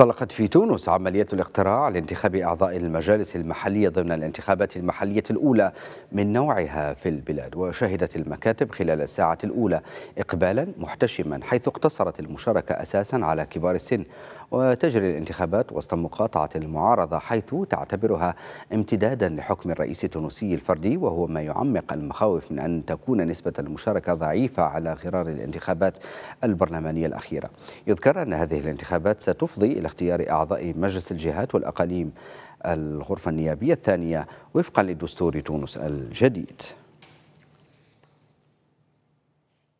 انطلقت في تونس عملية الاقتراع لانتخاب أعضاء المجالس المحلية ضمن الانتخابات المحلية الأولى من نوعها في البلاد وشهدت المكاتب خلال الساعة الأولى إقبالا محتشما حيث اقتصرت المشاركة أساسا على كبار السن وتجري الانتخابات وسط مقاطعة المعارضة حيث تعتبرها امتدادا لحكم الرئيس التونسي الفردي وهو ما يعمق المخاوف من أن تكون نسبة المشاركة ضعيفة على غرار الانتخابات البرلمانية الأخيرة يذكر أن هذه الانتخابات ستفضي إلى اختيار أعضاء مجلس الجهات والأقاليم الغرفة النيابية الثانية وفقا لدستور تونس الجديد